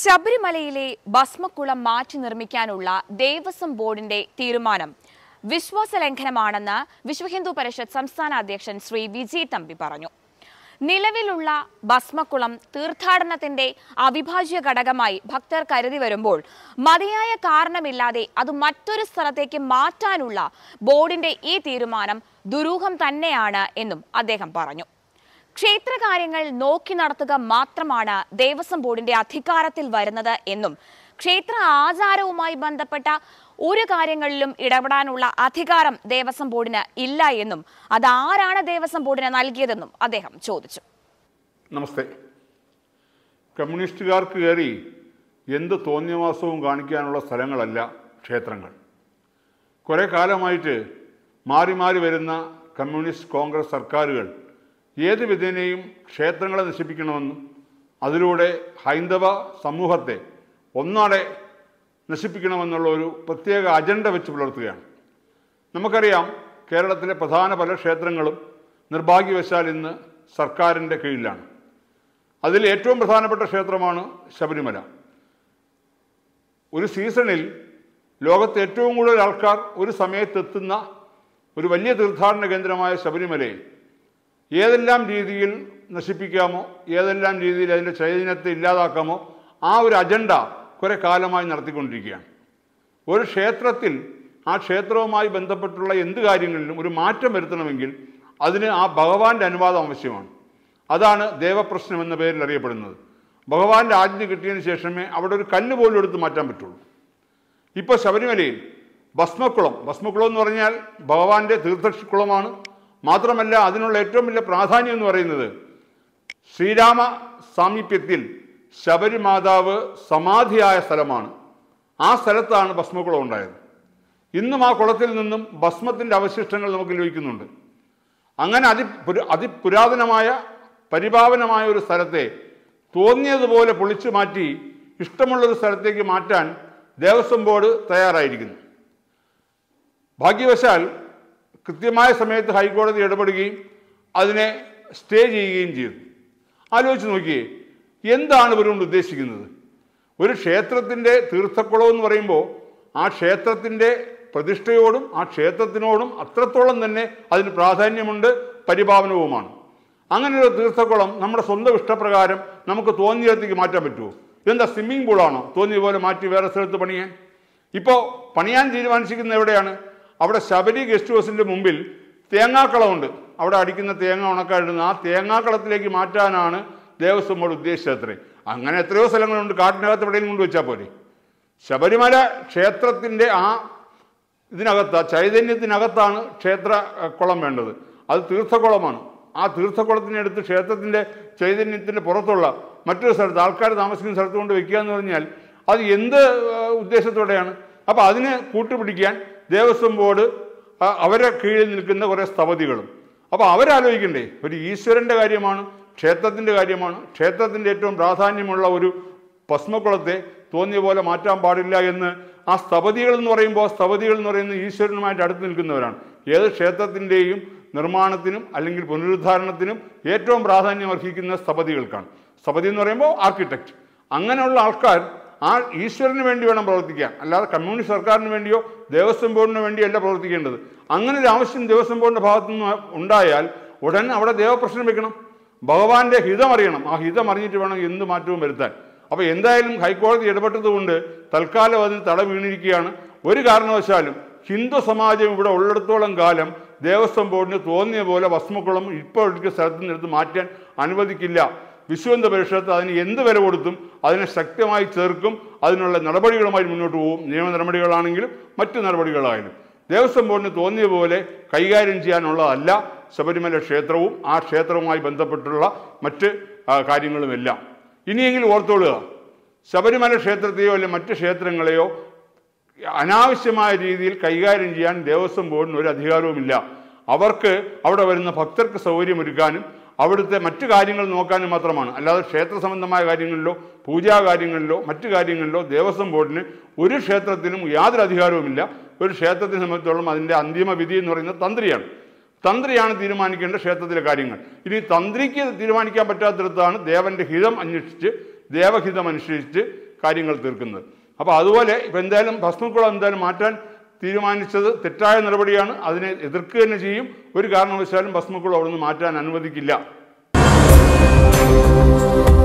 ശബരിമലയിലെ ഭസ്മക്കുളം മാറ്റി നിർമ്മിക്കാനുള്ള ദേവസ്വം ബോർഡിന്റെ തീരുമാനം വിശ്വാസ ലംഘനമാണെന്ന് വിശ്വഹിന്ദു പരിഷത്ത് സംസ്ഥാന അധ്യക്ഷൻ ശ്രീ വിജയ് തമ്പി പറഞ്ഞു നിലവിലുള്ള ഭസ്മക്കുളം തീർത്ഥാടനത്തിന്റെ അവിഭാജ്യ ഘടകമായി ഭക്തർ കരുതി വരുമ്പോൾ മതിയായ കാരണമില്ലാതെ അത് മറ്റൊരു സ്ഥലത്തേക്ക് മാറ്റാനുള്ള ബോർഡിന്റെ ഈ തീരുമാനം ദുരൂഹം തന്നെയാണ് എന്നും അദ്ദേഹം പറഞ്ഞു ക്ഷേത്രകാര്യങ്ങൾ നോക്കി നടത്തുക മാത്രമാണ് ദേവസ്വം ബോർഡിന്റെ അധികാരത്തിൽ വരുന്നത് എന്നും ക്ഷേത്ര ആചാരവുമായി ബന്ധപ്പെട്ട ഒരു കാര്യങ്ങളിലും ഇടപെടാനുള്ള അധികാരം ദേവസ്വം ബോർഡിന് ഇല്ല എന്നും അതാരാണ് ദേവസ്വം ബോർഡിന് നൽകിയതെന്നും അദ്ദേഹം ചോദിച്ചു നമസ്തേ കമ്മ്യൂണിസ്റ്റുകാർക്ക് കയറി എന്ത് തോന്നിയവാസവും കാണിക്കാനുള്ള സ്ഥലങ്ങളല്ല ക്ഷേത്രങ്ങൾ കുറേ കാലമായിട്ട് മാറി മാറി വരുന്ന കമ്മ്യൂണിസ്റ്റ് കോൺഗ്രസ് സർക്കാരുകൾ ഏത് വിധേനയും ക്ഷേത്രങ്ങളെ നശിപ്പിക്കണമെന്നും അതിലൂടെ ഹൈന്ദവ സമൂഹത്തെ ഒന്നാടെ നശിപ്പിക്കണമെന്നുള്ള ഒരു പ്രത്യേക അജണ്ട വെച്ച് പുലർത്തുകയാണ് നമുക്കറിയാം കേരളത്തിലെ പ്രധാന പല ക്ഷേത്രങ്ങളും നിർഭാഗ്യവശാൽ ഇന്ന് സർക്കാരിൻ്റെ കീഴിലാണ് അതിൽ ഏറ്റവും പ്രധാനപ്പെട്ട ക്ഷേത്രമാണ് ശബരിമല ഒരു സീസണിൽ ലോകത്ത് ഏറ്റവും കൂടുതൽ ആൾക്കാർ ഒരു സമയത്തെത്തുന്ന ഒരു വലിയ തീർത്ഥാടന കേന്ദ്രമായ ശബരിമലയിൽ ഏതെല്ലാം രീതിയിൽ നശിപ്പിക്കാമോ ഏതെല്ലാം രീതിയിൽ അതിൻ്റെ ചൈതന്യത്തെ ഇല്ലാതാക്കാമോ ആ ഒരു അജണ്ട കുറേ കാലമായി നടത്തിക്കൊണ്ടിരിക്കുകയാണ് ഒരു ക്ഷേത്രത്തിൽ ആ ക്ഷേത്രവുമായി ബന്ധപ്പെട്ടുള്ള എന്ത് കാര്യങ്ങളിലും ഒരു മാറ്റം വരുത്തണമെങ്കിൽ അതിന് ആ ഭഗവാന്റെ അനുവാദം ആവശ്യമാണ് അതാണ് ദേവപ്രശ്നം എന്ന പേരിൽ അറിയപ്പെടുന്നത് ഭഗവാന്റെ ആജ്ഞ കിട്ടിയതിന് ശേഷമേ അവിടെ ഒരു കല്ല് പോലും എടുത്ത് മാറ്റാൻ പറ്റുള്ളൂ ഇപ്പോൾ ശബരിമലയിൽ ഭസ്മക്കുളം ഭസ്മക്കുളം എന്ന് പറഞ്ഞാൽ ഭഗവാന്റെ തീർത്ഥക്കുളമാണ് മാത്രമല്ല അതിനുള്ള ഏറ്റവും വലിയ പ്രാധാന്യം എന്ന് പറയുന്നത് ശ്രീരാമ സാമീപ്യത്തിൽ ശബരിമാതാവ് സമാധിയായ സ്ഥലമാണ് ആ സ്ഥലത്താണ് ഭസ്മകുളം ഉണ്ടായത് ഇന്നും ആ കുളത്തിൽ നിന്നും ഭസ്മത്തിൻ്റെ അവശിഷ്ടങ്ങൾ നമുക്ക് ലഭിക്കുന്നുണ്ട് അങ്ങനെ അതി അതിപുരാതനമായ പരിപാവനമായ ഒരു സ്ഥലത്തെ തോന്നിയതുപോലെ പൊളിച്ചു മാറ്റി ഇഷ്ടമുള്ളൊരു സ്ഥലത്തേക്ക് മാറ്റാൻ ദേവസ്വം ബോർഡ് തയ്യാറായിരിക്കുന്നു ഭാഗ്യവശാൽ കൃത്യമായ സമയത്ത് ഹൈക്കോടതി ഇടപെടുകയും അതിനെ സ്റ്റേ ചെയ്യുകയും ചെയ്തു ആലോചിച്ച് നോക്കിയേ എന്താണ് ഇവരുകൊണ്ട് ഉദ്ദേശിക്കുന്നത് ഒരു ക്ഷേത്രത്തിൻ്റെ തീർത്ഥക്കുളം എന്ന് പറയുമ്പോൾ ആ ക്ഷേത്രത്തിൻ്റെ പ്രതിഷ്ഠയോടും ആ ക്ഷേത്രത്തിനോടും അത്രത്തോളം തന്നെ അതിന് പ്രാധാന്യമുണ്ട് പരിഭാവനവുമാണ് അങ്ങനെ ഒരു തീർത്ഥക്കുളം നമ്മുടെ സ്വന്തം ഇഷ്ടപ്രകാരം നമുക്ക് തോന്നിയിടത്തേക്ക് മാറ്റാൻ പറ്റുമോ ഇതെന്താ സ്വിമ്മിംഗ് പൂളാണോ തോന്നിയ പോലെ മാറ്റി വേറെ സ്ഥലത്ത് പണിയാൻ ഇപ്പോൾ പണിയാൻ തീരുമാനിച്ചിരിക്കുന്നത് എവിടെയാണ് അവിടെ ശബരി ഗസ്റ്റ് ഹൗസിൻ്റെ മുമ്പിൽ തേങ്ങാക്കളമുണ്ട് അവിടെ അടിക്കുന്ന തേങ്ങ ഉണക്കായിരുന്നു ആ തേങ്ങാക്കളത്തിലേക്ക് മാറ്റാനാണ് ദേവസ്വം ബോർഡ് ഉദ്ദേശിച്ചത്രേ അങ്ങനെ എത്രയോ സ്ഥലങ്ങളുണ്ട് കാട്ടിനകത്ത് എവിടെയും കൊണ്ടുവച്ചാൽ പോരെ ശബരിമല ക്ഷേത്രത്തിൻ്റെ ആ ഇതിനകത്ത് ചൈതന്യത്തിനകത്താണ് ക്ഷേത്ര കുളം വേണ്ടത് അത് തീർത്ഥക്കുളമാണ് ആ തീർത്ഥക്കുളത്തിനടുത്ത് ക്ഷേത്രത്തിൻ്റെ ചൈതന്യത്തിൻ്റെ പുറത്തുള്ള മറ്റൊരു സ്ഥലത്ത് ആൾക്കാർ താമസിക്കുന്ന സ്ഥലത്ത് കൊണ്ട് വെക്കുക എന്ന് പറഞ്ഞാൽ അത് എന്ത് ഉദ്ദേശത്തോടെയാണ് അപ്പോൾ അതിനെ കൂട്ടുപിടിക്കാൻ ദേവസ്വം ബോർഡ് അവരെ കീഴിൽ നിൽക്കുന്ന കുറേ സ്ഥപതികളും അപ്പോൾ അവരാലോചിക്കണ്ടേ ഒരു ഈശ്വരൻ്റെ കാര്യമാണ് ക്ഷേത്രത്തിൻ്റെ കാര്യമാണ് ക്ഷേത്രത്തിൻ്റെ ഏറ്റവും പ്രാധാന്യമുള്ള ഒരു ഭസ്മക്കുളത്തെ തോന്നിയ പോലെ മാറ്റാൻ പാടില്ല എന്ന് ആ സ്ഥപതികൾ എന്ന് പറയുമ്പോൾ സ്ഥപതികൾ എന്ന് പറയുന്നത് ഈശ്വരനുമായിട്ട് അടുത്ത് നിൽക്കുന്നവരാണ് ഏത് ക്ഷേത്രത്തിൻ്റെയും നിർമ്മാണത്തിനും അല്ലെങ്കിൽ പുനരുദ്ധാരണത്തിനും ഏറ്റവും പ്രാധാന്യം അർഹിക്കുന്ന സ്ഥപതികൾക്കാണ് സ്ഥപതി എന്ന് പറയുമ്പോൾ ആർക്കിടെക്റ്റ് അങ്ങനെയുള്ള ആൾക്കാർ ആ ഈശ്വരന് വേണ്ടി വേണം പ്രവർത്തിക്കാൻ അല്ലാതെ കമ്മ്യൂണിസ്റ്റ് സർക്കാരിന് വേണ്ടിയോ ദേവസ്വം ബോർഡിന് വേണ്ടിയല്ല പ്രവർത്തിക്കേണ്ടത് അങ്ങനെ ഒരു ആവശ്യം ദേവസ്വം ബോർഡിൻ്റെ ഭാഗത്തു നിന്ന് ഉണ്ടായാൽ ഉടൻ അവിടെ ദേവപ്രശ്നം വെക്കണം ഭഗവാന്റെ ഹിതം അറിയണം ആ ഹിതം അറിഞ്ഞിട്ട് വേണം എന്ത് മാറ്റവും വരുത്താൻ അപ്പോൾ എന്തായാലും ഹൈക്കോടതി ഇടപെട്ടതുകൊണ്ട് തൽക്കാലം അതിന് തട വീണിരിക്കുകയാണ് ഒരു കാരണവശാലും ഹിന്ദു സമാജം ഇവിടെ ഉള്ളിടത്തോളം കാലം ദേവസ്വം ബോർഡിന് തോന്നിയ പോലെ ഭസ്മക്കുളം ഇപ്പോൾ സ്ഥലത്ത് സ്ഥലത്തു നിന്നെടുത്ത് മാറ്റാൻ അനുവദിക്കില്ല വിശ്വന്ത പരിഷത്ത് അതിന് എന്ത് വില കൊടുത്തും അതിനെ ശക്തമായി ചേർക്കും അതിനുള്ള നടപടികളുമായി മുന്നോട്ട് പോകും നിയമ നടപടികളാണെങ്കിലും മറ്റ് നടപടികളായാലും ദേവസ്വം ബോർഡിന് തോന്നിയ പോലെ കൈകാര്യം ചെയ്യാനുള്ളതല്ല ശബരിമല ക്ഷേത്രവും ആ ക്ഷേത്രവുമായി ബന്ധപ്പെട്ടുള്ള മറ്റ് കാര്യങ്ങളുമെല്ലാം ഇനിയെങ്കിലും ഓർത്തോളുക ശബരിമല ക്ഷേത്രത്തെയോ അല്ലെങ്കിൽ മറ്റ് ക്ഷേത്രങ്ങളെയോ അനാവശ്യമായ രീതിയിൽ കൈകാര്യം ചെയ്യാൻ ദേവസ്വം ബോർഡിന് ഒരു അധികാരവുമില്ല അവർക്ക് അവിടെ വരുന്ന ഭക്തർക്ക് സൗകര്യമൊരുക്കാനും അവിടുത്തെ മറ്റു കാര്യങ്ങൾ നോക്കാനും മാത്രമാണ് അല്ലാതെ ക്ഷേത്ര സംബന്ധമായ കാര്യങ്ങളിലോ പൂജാ കാര്യങ്ങളിലോ മറ്റു കാര്യങ്ങളിലോ ദേവസ്വം ബോർഡിന് ഒരു ക്ഷേത്രത്തിനും യാതൊരു അധികാരവുമില്ല ഒരു ക്ഷേത്രത്തെ സംബന്ധിച്ചോളം അതിൻ്റെ അന്തിമ വിധി എന്ന് പറയുന്നത് തന്ത്രിയാണ് തന്ത്രിയാണ് തീരുമാനിക്കേണ്ട ക്ഷേത്രത്തിലെ കാര്യങ്ങൾ ഇനി തന്ത്രിക്ക് തീരുമാനിക്കാൻ പറ്റാത്തിടത്താണ് ദേവൻ്റെ ഹിതം അന്വേഷിച്ച് ദേവഹിതം അനുഷ്ഠിച്ച് കാര്യങ്ങൾ തീർക്കുന്നത് അപ്പോൾ അതുപോലെ ഇപ്പോൾ എന്തായാലും ഭസ്മക്കുളം എന്തായാലും മാറ്റാൻ തീരുമാനിച്ചത് തെറ്റായ നടപടിയാണ് അതിനെ എതിർക്കുക തന്നെ ചെയ്യും ഒരു കാരണവശാലും ഭസ്മക്കുളം അവിടെ നിന്ന് മാറ്റാൻ അനുവദിക്കില്ല